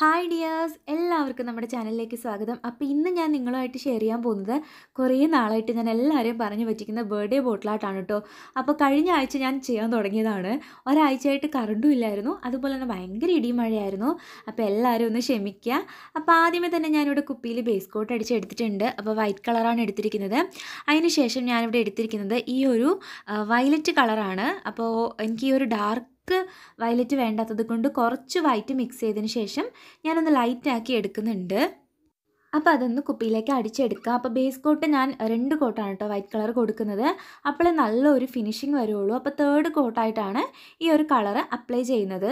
hi dears എല്ലാവർക്കും നമ്മുടെ ചാനലിലേക്ക് സ്വാഗതം അപ്പോൾ ഇന്ന് ഞാൻ നിങ്ങളുമായിട്ട് ഷെയർ ചെയ്യാൻ പോകുന്നത് കുറേ നാളായിട്ട് ഞാൻ എല്ലാവരെയും പറഞ്ഞു പറ്റിക്കുന്ന ബർത്ത്ഡേ ബോട്ടിലായിട്ടാണ് കേട്ടോ അപ്പോൾ കഴിഞ്ഞ ആഴ്ച ഞാൻ ചെയ്യാൻ തുടങ്ങിയതാണ് ഒരാഴ്ചയായിട്ട് കറണ്ടും ഇല്ലായിരുന്നു അതുപോലെ തന്നെ ഭയങ്കര ഇടിയും മഴയായിരുന്നു അപ്പോൾ എല്ലാവരും ഒന്ന് ക്ഷമിക്കുക അപ്പോൾ ആദ്യമേ തന്നെ ഞാനിവിടെ കുപ്പിയിൽ ബേസ് കോട്ട് അടിച്ച് എടുത്തിട്ടുണ്ട് അപ്പോൾ വൈറ്റ് കളറാണ് എടുത്തിരിക്കുന്നത് അതിന് ശേഷം ഞാനിവിടെ എടുത്തിരിക്കുന്നത് ഈ ഒരു വയലറ്റ് കളറാണ് അപ്പോൾ എനിക്ക് ഈ ഒരു ഡാർക്ക് തിക്ക് വയലറ്റ് വേണ്ടാത്തത് കൊണ്ട് കുറച്ച് വൈറ്റ് മിക്സ് ചെയ്തതിന് ശേഷം ഞാനൊന്ന് ലൈറ്റാക്കി എടുക്കുന്നുണ്ട് അപ്പോൾ അതൊന്ന് കുപ്പിയിലേക്ക് അടിച്ചെടുക്കുക അപ്പോൾ ബേസ് കോട്ട് ഞാൻ രണ്ട് കോട്ടാണ് കേട്ടോ വൈറ്റ് കളർ കൊടുക്കുന്നത് അപ്പോൾ നല്ലൊരു ഫിനിഷിങ് വരുള്ളൂ അപ്പോൾ തേർഡ് കോട്ടായിട്ടാണ് ഈ ഒരു കളർ അപ്ലൈ ചെയ്യുന്നത്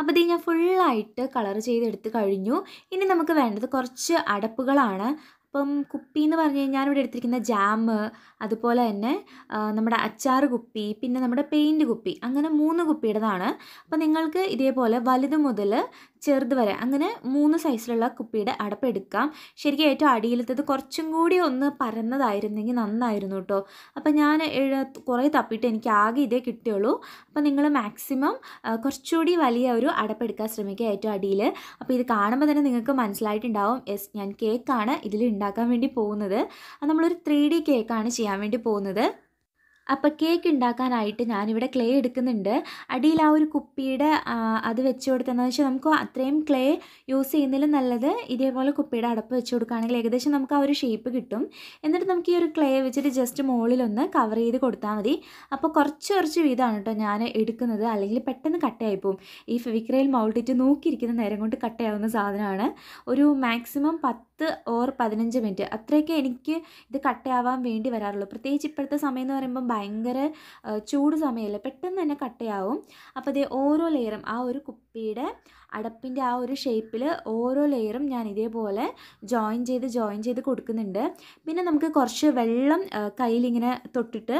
അപ്പോൾ ഇത് ഞാൻ ഫുള്ളായിട്ട് കളർ ചെയ്തെടുത്ത് കഴിഞ്ഞു ഇനി നമുക്ക് വേണ്ടത് കുറച്ച് അടപ്പുകളാണ് അപ്പം കുപ്പി എന്ന് പറഞ്ഞു കഴിഞ്ഞാൽ ഇവിടെ എടുത്തിരിക്കുന്ന ജാമ് അതുപോലെ തന്നെ നമ്മുടെ അച്ചാർ കുപ്പി പിന്നെ നമ്മുടെ പെയിൻറ്റ് കുപ്പി അങ്ങനെ മൂന്ന് കുപ്പിയുടേതാണ് അപ്പം നിങ്ങൾക്ക് ഇതേപോലെ വലുത് മുതൽ ചെറുത് വരെ അങ്ങനെ മൂന്ന് സൈസിലുള്ള കുപ്പിയുടെ അടപ്പെടുക്കാം ശരിക്കും ഏറ്റവും അടിയിലത്തത് കുറച്ചും കൂടി ഒന്ന് പരന്നതായിരുന്നെങ്കിൽ നന്നായിരുന്നു കേട്ടോ അപ്പം ഞാൻ കുറേ തപ്പിയിട്ട് എനിക്ക് ആകെ ഇതേ കിട്ടിയുള്ളൂ അപ്പം നിങ്ങൾ മാക്സിമം കുറച്ചുകൂടി വലിയ ഒരു അടപ്പെടുക്കാൻ ശ്രമിക്കുക ഏറ്റവും അടിയിൽ അപ്പോൾ ഇത് കാണുമ്പോൾ തന്നെ നിങ്ങൾക്ക് മനസ്സിലായിട്ടുണ്ടാവും യെസ് ഞാൻ കേക്കാണ് ഇതിൽ ഉണ്ടാക്കാൻ വേണ്ടി പോകുന്നത് നമ്മളൊരു ത്രീ ഡി കേക്കാണ് ചെയ്യാൻ വേണ്ടി പോകുന്നത് അപ്പോൾ കേക്ക് ഉണ്ടാക്കാനായിട്ട് ഞാനിവിടെ ക്ലേ എടുക്കുന്നുണ്ട് അടിയിൽ ആ ഒരു കുപ്പിയുടെ അത് വെച്ച് കൊടുത്തതെന്ന് വെച്ചാൽ നമുക്ക് അത്രയും ക്ലേ യൂസ് ചെയ്യുന്നതിലും നല്ലത് ഇതേപോലെ കുപ്പിയുടെ അടപ്പ് വെച്ച് കൊടുക്കുകയാണെങ്കിൽ ഏകദേശം നമുക്ക് ആ ഒരു ഷേപ്പ് കിട്ടും എന്നിട്ട് നമുക്ക് ഈ ഒരു ക്ലേ വെച്ചിട്ട് ജസ്റ്റ് മുകളിലൊന്ന് കവർ ചെയ്ത് കൊടുത്താൽ മതി അപ്പോൾ കുറച്ച് കുറച്ച് വീതമാണ് കേട്ടോ ഞാൻ എടുക്കുന്നത് അല്ലെങ്കിൽ പെട്ടെന്ന് കട്ടയായി പോകും ഈ ഫെവിക്രയിൽ മൗൾട്ടിറ്റ് നോക്കിയിരിക്കുന്ന നേരം കൊണ്ട് കട്ടയാവുന്ന സാധനമാണ് ഒരു മാക്സിമം പത്ത് പത്ത് ഓർ പതിനഞ്ച് മിനിറ്റ് അത്രയൊക്കെ എനിക്ക് ഇത് കട്ടയാവാൻ വേണ്ടി വരാറുള്ളൂ പ്രത്യേകിച്ച് ഇപ്പോഴത്തെ സമയം എന്ന് പറയുമ്പം ഭയങ്കര ചൂട് സമയമല്ലേ പെട്ടെന്ന് തന്നെ കട്ടയാവും അപ്പോൾ അതേ ഓരോ ലെയറും ആ ഒരു കുപ്പിയുടെ അടപ്പിൻ്റെ ആ ഒരു ഷേപ്പിൽ ഓരോ ലെയറും ഞാൻ ഇതേപോലെ ജോയിൻ ചെയ്ത് ജോയിൻ ചെയ്ത് കൊടുക്കുന്നുണ്ട് പിന്നെ നമുക്ക് കുറച്ച് വെള്ളം കയ്യിലിങ്ങനെ തൊട്ടിട്ട്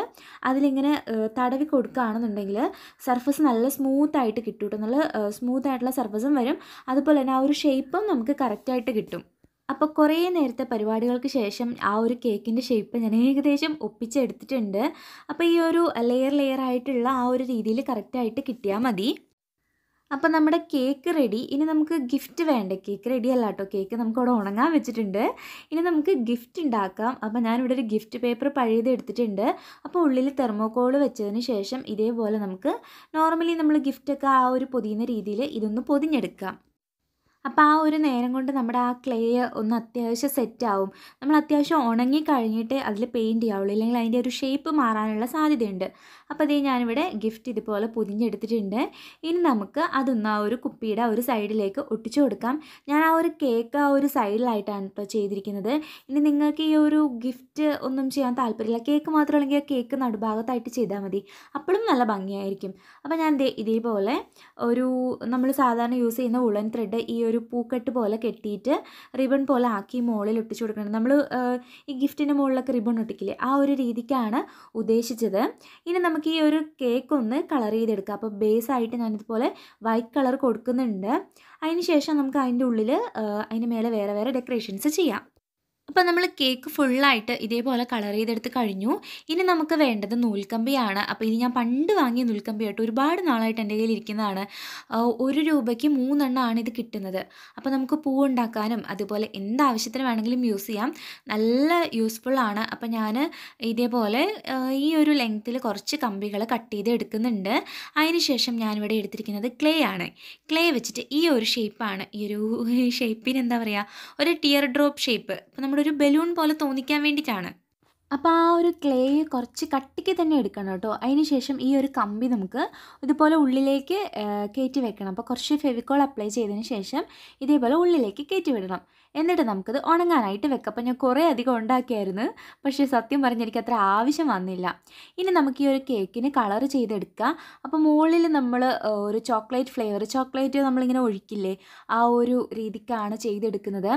അതിലിങ്ങനെ തടവി കൊടുക്കുകയാണെന്നുണ്ടെങ്കിൽ സർഫസ് നല്ല സ്മൂത്തായിട്ട് കിട്ടും കേട്ടോ നല്ല സ്മൂത്തായിട്ടുള്ള സർഫസും വരും അതുപോലെ തന്നെ ആ ഒരു ഷേപ്പും നമുക്ക് കറക്റ്റായിട്ട് കിട്ടും അപ്പോൾ കുറേ നേരത്തെ പരിപാടികൾക്ക് ശേഷം ആ ഒരു കേക്കിൻ്റെ ഷേപ്പ് ഞാൻ ഏകദേശം ഒപ്പിച്ചെടുത്തിട്ടുണ്ട് അപ്പോൾ ഈ ഒരു ലെയർ ലെയർ ആയിട്ടുള്ള ആ ഒരു രീതിയിൽ കറക്റ്റായിട്ട് കിട്ടിയാൽ മതി അപ്പോൾ നമ്മുടെ കേക്ക് റെഡി ഇനി നമുക്ക് ഗിഫ്റ്റ് വേണ്ട കേക്ക് റെഡി അല്ല കേട്ടോ കേക്ക് നമുക്കവിടെ ഉണങ്ങാൻ വെച്ചിട്ടുണ്ട് ഇനി നമുക്ക് ഗിഫ്റ്റ് ഉണ്ടാക്കാം അപ്പോൾ ഞാനിവിടെ ഒരു ഗിഫ്റ്റ് പേപ്പർ പഴയത് എടുത്തിട്ടുണ്ട് അപ്പോൾ ഉള്ളിൽ തെർമോക്കോൾ വെച്ചതിന് ശേഷം ഇതേപോലെ നമുക്ക് നോർമലി നമ്മൾ ഗിഫ്റ്റൊക്കെ ആ ഒരു പൊതിയുന്ന രീതിയിൽ ഇതൊന്ന് പൊതിഞ്ഞെടുക്കാം അപ്പോൾ ആ ഒരു നേരം കൊണ്ട് നമ്മുടെ ആ ക്ലേ ഒന്ന് അത്യാവശ്യം സെറ്റാവും നമ്മൾ അത്യാവശ്യം ഉണങ്ങി കഴിഞ്ഞിട്ട് അതിൽ പെയിൻറ്റ് ചെയ്യാവുള്ളൂ ഇല്ലെങ്കിൽ അതിൻ്റെ ഒരു ഷേപ്പ് മാറാനുള്ള സാധ്യതയുണ്ട് അപ്പോൾ അതേ ഞാനിവിടെ ഗിഫ്റ്റ് ഇതുപോലെ പൊതിഞ്ഞെടുത്തിട്ടുണ്ട് ഇനി നമുക്ക് അതൊന്ന് ആ ഒരു കുപ്പിയുടെ ഒരു സൈഡിലേക്ക് ഒട്ടിച്ചു കൊടുക്കാം ഞാൻ ആ ഒരു കേക്ക് ആ ഒരു സൈഡിലായിട്ടാണ് ഇപ്പോൾ ചെയ്തിരിക്കുന്നത് ഇനി നിങ്ങൾക്ക് ഈ ഒരു ഗിഫ്റ്റ് ഒന്നും ചെയ്യാൻ താല്പര്യമില്ല കേക്ക് മാത്രമല്ലെങ്കിൽ കേക്ക് നടുഭാഗത്തായിട്ട് ചെയ്താൽ മതി അപ്പോഴും നല്ല ഭംഗിയായിരിക്കും അപ്പോൾ ഞാൻ ഇതേപോലെ ഒരു നമ്മൾ സാധാരണ യൂസ് ചെയ്യുന്ന ഉളൻ ത്രെഡ് ഈ ഒരു പൂക്കെട്ട് പോലെ കെട്ടിയിട്ട് റിബൺ പോലെ ആക്കി മുകളിൽ ഒട്ടിച്ചു കൊടുക്കണം നമ്മൾ ഈ ഗിഫ്റ്റിൻ്റെ മുകളിലൊക്കെ റിബൺ ഒട്ടിക്കില്ലേ ആ ഒരു രീതിക്കാണ് ഉദ്ദേശിച്ചത് ഇനി നമുക്ക് ഈ ഒരു കേക്ക് ഒന്ന് കളർ ചെയ്തെടുക്കാം അപ്പോൾ ബേസായിട്ട് ഞാനിതുപോലെ വൈറ്റ് കളർ കൊടുക്കുന്നുണ്ട് അതിന് ശേഷം നമുക്ക് അതിൻ്റെ ഉള്ളിൽ അതിന് മേലെ വേറെ വേറെ ഡെക്കറേഷൻസ് ചെയ്യാം അപ്പോൾ നമ്മൾ കേക്ക് ഫുള്ളായിട്ട് ഇതേപോലെ കളർ ചെയ്തെടുത്ത് കഴിഞ്ഞു ഇനി നമുക്ക് വേണ്ടത് നൂൽക്കമ്പിയാണ് അപ്പോൾ ഇത് ഞാൻ പണ്ട് വാങ്ങിയ നൂൽക്കമ്പിയായിട്ട് ഒരുപാട് നാളായിട്ട് എൻ്റെ കയ്യിൽ ഇരിക്കുന്നതാണ് ഒരു രൂപയ്ക്ക് മൂന്നെണ്ണമാണ് ഇത് കിട്ടുന്നത് അപ്പോൾ നമുക്ക് പൂ ഉണ്ടാക്കാനും അതുപോലെ എന്താവശ്യത്തിന് വേണമെങ്കിലും യൂസ് ചെയ്യാം നല്ല യൂസ്ഫുള്ളാണ് അപ്പോൾ ഞാൻ ഇതേപോലെ ഈ ഒരു ലെങ്ത്തിൽ കുറച്ച് കമ്പികൾ കട്ട് ചെയ്ത് എടുക്കുന്നുണ്ട് അതിനുശേഷം ഞാനിവിടെ എടുത്തിരിക്കുന്നത് ക്ലേ ആണ് ക്ലേ വെച്ചിട്ട് ഈ ഒരു ഷേപ്പാണ് ഈ ഒരു ഷേപ്പിന് എന്താ പറയുക ഒരു ടിയർ ഡ്രോപ്പ് ഷേപ്പ് അപ്പോൾ നമ്മുടെ ഒരു ബലൂൺ പോലെ തോന്നിക്കാൻ വേണ്ടിയിട്ടാണ് അപ്പോൾ ആ ഒരു ക്ലേ കുറച്ച് കട്ടിക്ക് തന്നെ എടുക്കണം കേട്ടോ അതിന് ശേഷം ഈ ഒരു കമ്പി നമുക്ക് ഇതുപോലെ ഉള്ളിലേക്ക് കയറ്റി വെക്കണം അപ്പോൾ കുറച്ച് ഫെവിക്കോൾ അപ്ലൈ ചെയ്തതിന് ശേഷം ഇതേപോലെ ഉള്ളിലേക്ക് കയറ്റി വിടണം എന്നിട്ട് നമുക്കത് ഉണങ്ങാനായിട്ട് വെക്കാം അപ്പം ഞാൻ കുറേ അധികം ഉണ്ടാക്കിയായിരുന്നു പക്ഷേ സത്യം പറഞ്ഞ് എനിക്ക് അത്ര ആവശ്യം വന്നില്ല ഇനി നമുക്ക് ഈ ഒരു കേക്കിന് കളർ ചെയ്തെടുക്കുക അപ്പോൾ മുകളിൽ നമ്മൾ ഒരു ചോക്ലേറ്റ് ഫ്ലേവർ ചോക്ലേറ്റ് നമ്മളിങ്ങനെ ഒഴിക്കില്ലേ ആ ഒരു രീതിക്കാണ് ചെയ്തെടുക്കുന്നത്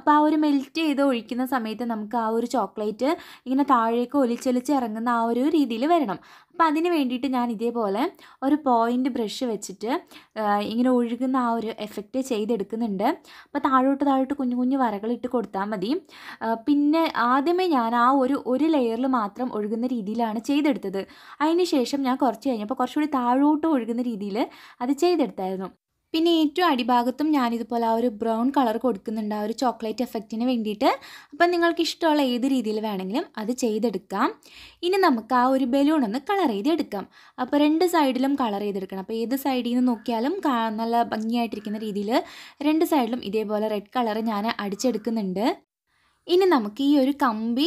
അപ്പോൾ ആ ഒരു മെൽറ്റ് ചെയ്ത് ഒഴിക്കുന്ന സമയത്ത് നമുക്ക് ആ ഒരു ചോക്ലേറ്റ് ഇങ്ങനെ താഴേക്ക് ഒലിച്ചൊലിച്ച് ഇറങ്ങുന്ന ആ ഒരു രീതിയിൽ വരണം അപ്പോൾ അതിന് വേണ്ടിയിട്ട് ഞാൻ ഇതേപോലെ ഒരു പോയിൻ്റ് ബ്രഷ് വെച്ചിട്ട് ഇങ്ങനെ ഒഴുകുന്ന ആ ഒരു എഫക്റ്റ് ചെയ്തെടുക്കുന്നുണ്ട് അപ്പോൾ താഴോട്ട് താഴോട്ട് കുഞ്ഞു കുഞ്ഞു വരകളിട്ട് കൊടുത്താൽ മതി പിന്നെ ആദ്യമേ ഞാൻ ആ ഒരു ഒരു ലെയറിൽ മാത്രം ഒഴുകുന്ന രീതിയിലാണ് ചെയ്തെടുത്തത് അതിന് ശേഷം ഞാൻ കുറച്ച് കഴിഞ്ഞപ്പോൾ കുറച്ചുകൂടി താഴോട്ട് ഒഴുകുന്ന രീതിയിൽ അത് ചെയ്തെടുത്തായിരുന്നു പിന്നെ ഏറ്റവും അടിഭാഗത്തും ഞാനിതുപോലെ ആ ഒരു ബ്രൗൺ കളർ കൊടുക്കുന്നുണ്ട് ആ ഒരു ചോക്ലേറ്റ് എഫക്റ്റിന് വേണ്ടിയിട്ട് അപ്പം നിങ്ങൾക്ക് ഇഷ്ടമുള്ള ഏത് രീതിയിൽ വേണമെങ്കിലും അത് ചെയ്തെടുക്കാം ഇനി നമുക്ക് ആ ഒരു ബലൂൺ ഒന്ന് കളർ ചെയ്തെടുക്കാം അപ്പോൾ രണ്ട് സൈഡിലും കളർ ചെയ്തെടുക്കണം അപ്പോൾ ഏത് സൈഡിൽ നിന്ന് നോക്കിയാലും നല്ല ഭംഗിയായിട്ടിരിക്കുന്ന രീതിയിൽ രണ്ട് സൈഡിലും ഇതേപോലെ റെഡ് കളർ ഞാൻ അടിച്ചെടുക്കുന്നുണ്ട് ഇനി നമുക്ക് ഈ ഒരു കമ്പി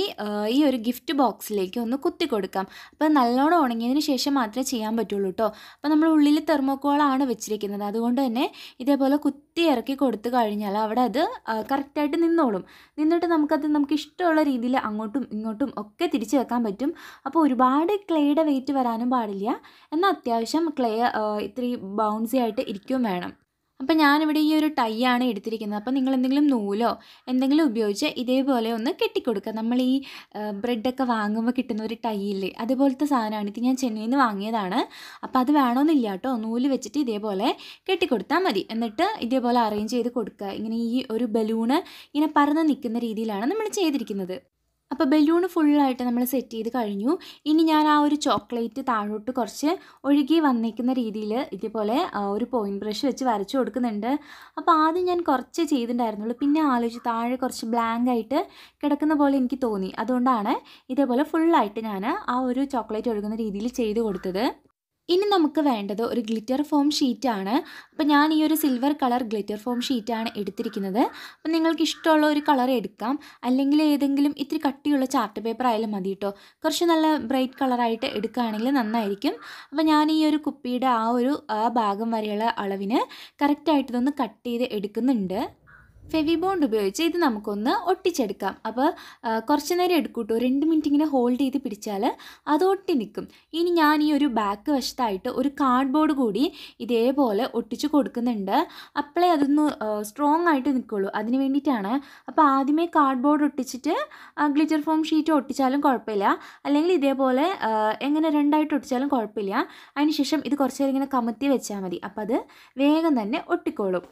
ഈ ഒരു ഗിഫ്റ്റ് ബോക്സിലേക്ക് ഒന്ന് കുത്തി കൊടുക്കാം അപ്പോൾ നല്ലോണം ഉണങ്ങിയതിന് ശേഷം മാത്രമേ ചെയ്യാൻ പറ്റുള്ളൂ കേട്ടോ അപ്പോൾ നമ്മൾ ഉള്ളിൽ തെർമോക്കോളാണ് വെച്ചിരിക്കുന്നത് അതുകൊണ്ട് തന്നെ ഇതേപോലെ കുത്തി ഇറക്കി കൊടുത്തു കഴിഞ്ഞാൽ അവിടെ അത് കറക്റ്റായിട്ട് നിന്നോളും നിന്നിട്ട് നമുക്കത് നമുക്ക് ഇഷ്ടമുള്ള രീതിയിൽ അങ്ങോട്ടും ഇങ്ങോട്ടും ഒക്കെ തിരിച്ച് വെക്കാൻ പറ്റും അപ്പോൾ ഒരുപാട് ക്ലേയുടെ വെയിറ്റ് വരാനും പാടില്ല എന്നാൽ അത്യാവശ്യം ക്ലേ ഇത്ര ബൗൺസി ആയിട്ട് ഇരിക്കും വേണം അപ്പം ഞാനിവിടെ ഈ ഒരു ടൈ ആണ് എടുത്തിരിക്കുന്നത് അപ്പം നിങ്ങൾ എന്തെങ്കിലും നൂലോ എന്തെങ്കിലും ഉപയോഗിച്ച് ഇതേപോലെ ഒന്ന് കെട്ടിക്കൊടുക്കുക നമ്മൾ ഈ ബ്രെഡൊക്കെ വാങ്ങുമ്പോൾ കിട്ടുന്ന ഒരു ടൈ ഇല്ലേ അതുപോലത്തെ സാധനമാണ് ഇത് ഞാൻ ചെന്നൈയിൽ നിന്ന് വാങ്ങിയതാണ് അപ്പം അത് വേണമെന്നില്ല കേട്ടോ നൂല് വെച്ചിട്ട് ഇതേപോലെ കെട്ടിക്കൊടുത്താൽ മതി എന്നിട്ട് ഇതേപോലെ അറേഞ്ച് ചെയ്ത് കൊടുക്കുക ഇങ്ങനെ ഈ ഒരു ബലൂണ് ഇങ്ങനെ പറന്ന് നിൽക്കുന്ന രീതിയിലാണ് നമ്മൾ ചെയ്തിരിക്കുന്നത് അപ്പോൾ ബലൂൺ ഫുള്ളായിട്ട് നമ്മൾ സെറ്റ് ചെയ്ത് കഴിഞ്ഞു ഇനി ഞാൻ ആ ഒരു ചോക്ലേറ്റ് താഴോട്ട് കുറച്ച് ഒഴുകി വന്നേക്കുന്ന രീതിയിൽ ഇതേപോലെ ഒരു പോയിൻറ്റ് ബ്രഷ് വെച്ച് വരച്ചു കൊടുക്കുന്നുണ്ട് അപ്പോൾ ആദ്യം ഞാൻ കുറച്ച് ചെയ്തിട്ടുണ്ടായിരുന്നുള്ളൂ പിന്നെ ആലോചിച്ച് താഴെ കുറച്ച് ബ്ലാങ്ക് ആയിട്ട് കിടക്കുന്ന പോലെ എനിക്ക് തോന്നി അതുകൊണ്ടാണ് ഇതേപോലെ ഫുള്ളായിട്ട് ഞാൻ ആ ഒരു ചോക്ലേറ്റ് ഒഴുകുന്ന രീതിയിൽ ചെയ്ത് കൊടുത്തത് ഇനി നമുക്ക് വേണ്ടത് ഒരു ഗ്ലിറ്റർ ഫോം ഷീറ്റാണ് അപ്പോൾ ഞാൻ ഈ ഒരു സിൽവർ കളർ ഗ്ലിറ്റർ ഫോം ഷീറ്റാണ് എടുത്തിരിക്കുന്നത് അപ്പോൾ നിങ്ങൾക്ക് ഇഷ്ടമുള്ള ഒരു കളർ എടുക്കാം അല്ലെങ്കിൽ ഏതെങ്കിലും ഇത്തിരി കട്ടിയുള്ള ചാർട്ട് പേപ്പർ ആയാലും മതി കേട്ടോ കുറച്ച് നല്ല ബ്രൈറ്റ് കളറായിട്ട് എടുക്കുകയാണെങ്കിൽ നന്നായിരിക്കും അപ്പോൾ ഞാൻ ഈ ഒരു കുപ്പിയുടെ ആ ഒരു ആ ഭാഗം വരെയുള്ള അളവിന് കറക്റ്റായിട്ട് ഇതൊന്ന് കട്ട് ചെയ്ത് എടുക്കുന്നുണ്ട് ഫെവി ബോണ്ട് ഉപയോഗിച്ച് ഇത് നമുക്കൊന്ന് ഒട്ടിച്ചെടുക്കാം അപ്പോൾ കുറച്ച് നേരം എടുക്കൂട്ടോ രണ്ട് മിനിറ്റ് ഇങ്ങനെ ഹോൾഡ് ചെയ്ത് പിടിച്ചാൽ അത് ഒട്ടി നിൽക്കും ഇനി ഞാൻ ഈ ഒരു ബാക്ക് വശത്തായിട്ട് ഒരു കാർഡ്ബോർഡ് കൂടി ഇതേപോലെ ഒട്ടിച്ച് കൊടുക്കുന്നുണ്ട് അപ്പോഴേ അതൊന്ന് സ്ട്രോങ് ആയിട്ട് നിൽക്കുള്ളൂ അതിന് വേണ്ടിയിട്ടാണ് അപ്പോൾ ആദ്യമേ കാർഡ്ബോർഡ് ഒട്ടിച്ചിട്ട് ഗ്ലിറ്റർ ഫോം ഷീറ്റ് ഒട്ടിച്ചാലും കുഴപ്പമില്ല അല്ലെങ്കിൽ ഇതേപോലെ എങ്ങനെ രണ്ടായിട്ട് ഒട്ടിച്ചാലും കുഴപ്പമില്ല അതിനുശേഷം ഇത് കുറച്ച് നേരം ഇങ്ങനെ കമത്തി വെച്ചാൽ മതി അപ്പോൾ അത് വേഗം തന്നെ ഒട്ടിക്കോളും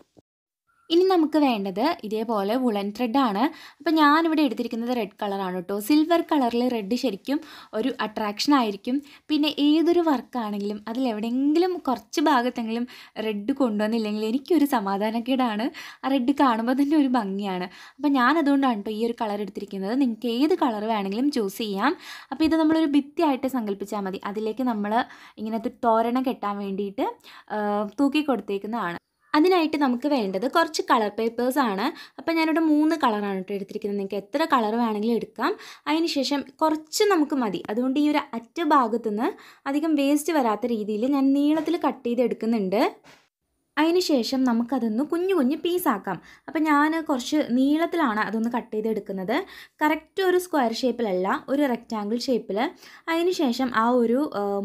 ഇനി നമുക്ക് വേണ്ടത് ഇതേപോലെ വുളൻ ത്രെഡാണ് അപ്പോൾ ഞാനിവിടെ എടുത്തിരിക്കുന്നത് റെഡ് കളറാണ് കേട്ടോ സിൽവർ കളറിൽ റെഡ് ശരിക്കും ഒരു അട്രാക്ഷൻ ആയിരിക്കും പിന്നെ ഏതൊരു വർക്കാണെങ്കിലും അതിലെവിടെയെങ്കിലും കുറച്ച് ഭാഗത്തെങ്കിലും റെഡ് കൊണ്ടുവന്നില്ലെങ്കിൽ എനിക്കൊരു സമാധാനക്കേടാണ് ആ റെഡ് കാണുമ്പോൾ തന്നെ ഒരു ഭംഗിയാണ് അപ്പോൾ ഞാൻ അതുകൊണ്ടാണ് കേട്ടോ ഈ ഒരു കളർ എടുത്തിരിക്കുന്നത് നിങ്ങൾക്ക് ഏത് കളർ വേണമെങ്കിലും ചൂസ് ചെയ്യാം അപ്പോൾ ഇത് നമ്മളൊരു ഭിത്തിയായിട്ട് സങ്കല്പിച്ചാൽ മതി അതിലേക്ക് നമ്മൾ ഇങ്ങനത്തെ തോരണം കെട്ടാൻ വേണ്ടിയിട്ട് തൂക്കി കൊടുത്തേക്കുന്നതാണ് അതിനായിട്ട് നമുക്ക് വേണ്ടത് കുറച്ച് കളർ പേപ്പേഴ്സ് ആണ് അപ്പോൾ ഞാനിവിടെ മൂന്ന് കളറാണ് കേട്ടോ എടുത്തിരിക്കുന്നത് നിങ്ങൾക്ക് എത്ര കളർ വേണമെങ്കിലും എടുക്കാം അതിനുശേഷം കുറച്ച് നമുക്ക് മതി അതുകൊണ്ട് ഈ ഒരു അറ്റ ഭാഗത്തുനിന്ന് അധികം വേസ്റ്റ് വരാത്ത രീതിയിൽ ഞാൻ നീളത്തിൽ കട്ട് ചെയ്ത് എടുക്കുന്നുണ്ട് അതിനുശേഷം നമുക്കതൊന്ന് കുഞ്ഞു കുഞ്ഞു പീസാക്കാം അപ്പോൾ ഞാൻ കുറച്ച് നീളത്തിലാണ് അതൊന്ന് കട്ട് ചെയ്തെടുക്കുന്നത് കറക്റ്റ് ഒരു സ്ക്വയർ ഷേപ്പിലല്ല ഒരു റെക്റ്റാങ്കിൾ ഷേപ്പിൽ അതിനുശേഷം ആ ഒരു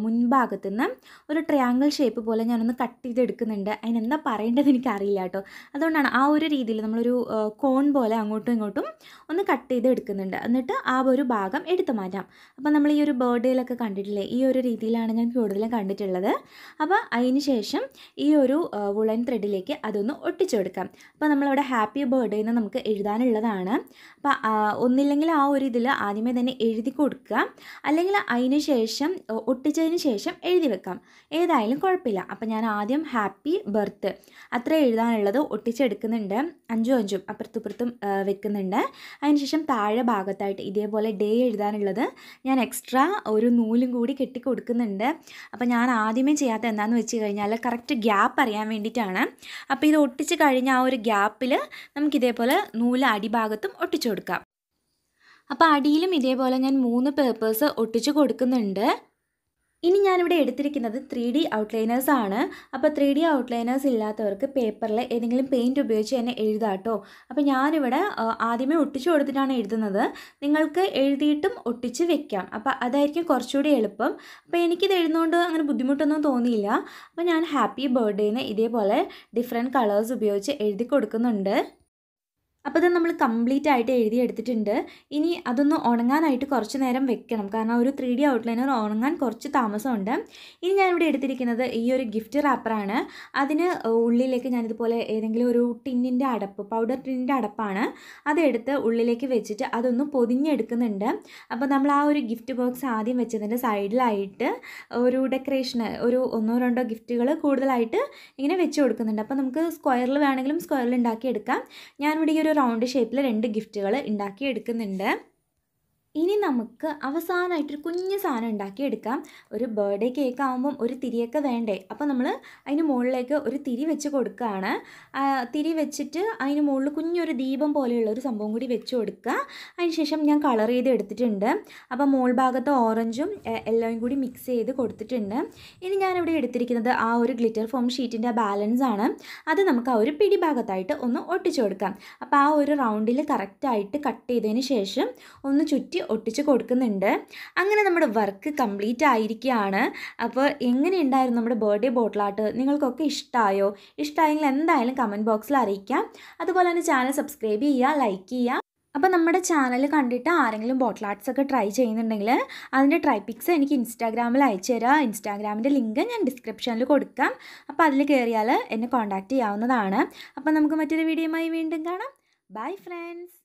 മുൻഭാഗത്തു നിന്ന് ഒരു ട്രയാങ്കിൾ ഷേപ്പ് പോലെ ഞാനൊന്ന് കട്ട് ചെയ്തെടുക്കുന്നുണ്ട് അതിനെന്താ പറയേണ്ടത് എനിക്കറിയില്ല കേട്ടോ അതുകൊണ്ടാണ് ആ ഒരു രീതിയിൽ നമ്മളൊരു കോൺ പോലെ അങ്ങോട്ടും ഇങ്ങോട്ടും ഒന്ന് കട്ട് ചെയ്ത് എടുക്കുന്നുണ്ട് എന്നിട്ട് ആ ഒരു ഭാഗം എടുത്തു മാറ്റാം അപ്പോൾ നമ്മൾ ഈ ഒരു ഡേയിലൊക്കെ കണ്ടിട്ടില്ലേ ഈ ഒരു രീതിയിലാണ് ഞാൻ കൂടുതലും കണ്ടിട്ടുള്ളത് അപ്പോൾ അതിന് ശേഷം ഈ ഒരു ലൈൻ ത്രെഡിലേക്ക് അതൊന്ന് ഒട്ടിച്ചു കൊടുക്കാം അപ്പോൾ നമ്മളവിടെ ഹാപ്പി ബർത്ത്ഡേ എന്ന് നമുക്ക് എഴുതാനുള്ളതാണ് അപ്പോൾ ഒന്നില്ലെങ്കിൽ ആ ഒരു ഇതിൽ ആദ്യമേ തന്നെ എഴുതി കൊടുക്കുക അല്ലെങ്കിൽ അതിന് ശേഷം ഒട്ടിച്ചതിന് ശേഷം എഴുതി വെക്കാം ഏതായാലും കുഴപ്പമില്ല അപ്പോൾ ഞാൻ ആദ്യം ഹാപ്പി ബർത്ത് അത്ര എഴുതാനുള്ളത് ഒട്ടിച്ചെടുക്കുന്നുണ്ട് അഞ്ചും അഞ്ചും അപ്പുറത്തും ഇപ്പുറത്തും വെക്കുന്നുണ്ട് അതിനുശേഷം താഴെ ഭാഗത്തായിട്ട് ഇതേപോലെ ഡേ എഴുതാനുള്ളത് ഞാൻ എക്സ്ട്രാ ഒരു നൂലും കൂടി കെട്ടി കൊടുക്കുന്നുണ്ട് അപ്പോൾ ഞാൻ ആദ്യമേ ചെയ്യാത്ത എന്താണെന്ന് വെച്ച് കഴിഞ്ഞാൽ കറക്റ്റ് ഗ്യാപ്പ് അറിയാൻ വേണ്ടിയിട്ടാണ് അപ്പോൾ ഇത് ഒട്ടിച്ച് കഴിഞ്ഞ ആ ഒരു ഗ്യാപ്പിൽ നമുക്കിതേപോലെ നൂല് അടിഭാഗത്തും ഒട്ടിച്ചു കൊടുക്കാം അപ്പോൾ അടിയിലും ഇതേപോലെ ഞാൻ മൂന്ന് പേപ്പേഴ്സ് ഒട്ടിച്ച് കൊടുക്കുന്നുണ്ട് ഇനി ഞാനിവിടെ എടുത്തിരിക്കുന്നത് ത്രീ ഡി ഔട്ട്ലൈനേഴ്സ് ആണ് അപ്പോൾ ത്രീ ഡി ഔട്ട്ലൈനേഴ്സ് ഇല്ലാത്തവർക്ക് പേപ്പറിൽ ഏതെങ്കിലും പെയിൻറ്റ് ഉപയോഗിച്ച് തന്നെ എഴുതാട്ടോ അപ്പോൾ ഞാനിവിടെ ആദ്യമേ ഒട്ടിച്ചു കൊടുത്തിട്ടാണ് എഴുതുന്നത് നിങ്ങൾക്ക് എഴുതിയിട്ടും ഒട്ടിച്ച് വെക്കാം അപ്പോൾ അതായിരിക്കും കുറച്ചുകൂടി എളുപ്പം അപ്പോൾ എനിക്കിത് എഴുതുന്നതുകൊണ്ട് അങ്ങനെ ബുദ്ധിമുട്ടൊന്നും തോന്നിയില്ല അപ്പോൾ ഞാൻ ഹാപ്പി ബർത്ത്ഡേന്ന് ഇതേപോലെ ഡിഫറെൻറ്റ് കളേഴ്സ് ഉപയോഗിച്ച് എഴുതി കൊടുക്കുന്നുണ്ട് അപ്പോൾ ഇത് നമ്മൾ കംപ്ലീറ്റ് ആയിട്ട് എഴുതിയെടുത്തിട്ടുണ്ട് ഇനി അതൊന്ന് ഉണങ്ങാനായിട്ട് കുറച്ച് നേരം വെക്കണം കാരണം ഒരു ത്രീ ഡി ഔട്ട്ലൈനർ ഉണങ്ങാൻ കുറച്ച് താമസമുണ്ട് ഇനി ഞാനിവിടെ എടുത്തിരിക്കുന്നത് ഈ ഒരു ഗിഫ്റ്റ് റാപ്പറാണ് അതിന് ഉള്ളിലേക്ക് ഞാനിതുപോലെ ഏതെങ്കിലും ഒരു ടിന്നിൻ്റെ അടപ്പ് പൗഡർ ടിന്നിൻ്റെ അടപ്പാണ് അതെടുത്ത് ഉള്ളിലേക്ക് വെച്ചിട്ട് അതൊന്ന് പൊതിഞ്ഞെടുക്കുന്നുണ്ട് അപ്പോൾ നമ്മൾ ആ ഒരു ഗിഫ്റ്റ് ബോക്സ് ആദ്യം വെച്ചതിൻ്റെ സൈഡിലായിട്ട് ഒരു ഡെക്കറേഷൻ ഒരു ഒന്നോ രണ്ടോ ഗിഫ്റ്റുകൾ കൂടുതലായിട്ട് ഇങ്ങനെ വെച്ച് കൊടുക്കുന്നുണ്ട് അപ്പോൾ നമുക്ക് സ്ക്വയറിൽ വേണമെങ്കിലും സ്ക്വയറിൽ ഉണ്ടാക്കിയെടുക്കാം ഞാനിവിടെ ഈ ഒരു റൗണ്ട് ഷേപ്പിൽ രണ്ട് ഗിഫ്റ്റുകൾ ഉണ്ടാക്കി എടുക്കുന്നുണ്ട് ഇനി നമുക്ക് അവസാനമായിട്ടൊരു കുഞ്ഞ് സാധനം ഉണ്ടാക്കിയെടുക്കാം ഒരു ബേർത്ത്ഡേ കേക്ക് ആകുമ്പം ഒരു തിരിയൊക്കെ വേണ്ടേ അപ്പോൾ നമ്മൾ അതിന് മുകളിലേക്ക് ഒരു തിരി വെച്ച് കൊടുക്കുകയാണ് തിരി വെച്ചിട്ട് അതിന് മുകളിൽ കുഞ്ഞൊരു ദീപം പോലെയുള്ള ഒരു സംഭവം കൂടി വെച്ച് കൊടുക്കുക അതിനുശേഷം ഞാൻ കളർ ചെയ്ത് എടുത്തിട്ടുണ്ട് അപ്പോൾ മുകൾ ഭാഗത്ത് ഓറഞ്ചും എല്ലോയും കൂടി മിക്സ് ചെയ്ത് കൊടുത്തിട്ടുണ്ട് ഇനി ഞാനിവിടെ എടുത്തിരിക്കുന്നത് ആ ഒരു ഗ്ലിറ്റർ ഫോം ഷീറ്റിൻ്റെ ബാലൻസ് ആണ് അത് നമുക്ക് ആ ഒരു പിടി ഭാഗത്തായിട്ട് ഒന്ന് ഒട്ടിച്ചു കൊടുക്കാം അപ്പോൾ ആ ഒരു റൗണ്ടിൽ കറക്റ്റായിട്ട് കട്ട് ചെയ്തതിന് ശേഷം ഒന്ന് ചുറ്റി ഒട്ടിച്ച് കൊടുക്കുന്നുണ്ട് അങ്ങനെ നമ്മുടെ വർക്ക് കംപ്ലീറ്റ് ആയിരിക്കുകയാണ് അപ്പോൾ എങ്ങനെയുണ്ടായിരുന്നു നമ്മുടെ ബർത്ത്ഡേ ബോട്ടിലാട്ട് നിങ്ങൾക്കൊക്കെ ഇഷ്ടമായോ ഇഷ്ടമായെങ്കിൽ എന്തായാലും കമൻറ്റ് ബോക്സിൽ അറിയിക്കാം അതുപോലെ തന്നെ ചാനൽ സബ്സ്ക്രൈബ് ചെയ്യുക ലൈക്ക് ചെയ്യുക അപ്പോൾ നമ്മുടെ ചാനൽ കണ്ടിട്ട് ആരെങ്കിലും ബോട്ടിൽ ആർട്സ് ഒക്കെ ട്രൈ ചെയ്യുന്നുണ്ടെങ്കിൽ അതിൻ്റെ ട്രൈ പിക്സ് എനിക്ക് ഇൻസ്റ്റാഗ്രാമിൽ അയച്ചു തരാം ഇൻസ്റ്റാഗ്രാമിൻ്റെ ലിങ്ക് ഞാൻ ഡിസ്ക്രിപ്ഷനിൽ കൊടുക്കാം അപ്പോൾ അതിൽ കയറിയാൽ എന്നെ കോൺടാക്റ്റ് ചെയ്യാവുന്നതാണ് അപ്പോൾ നമുക്ക് മറ്റൊരു വീഡിയോയുമായി വീണ്ടും കാണാം ബൈ ഫ്രണ്ട്സ്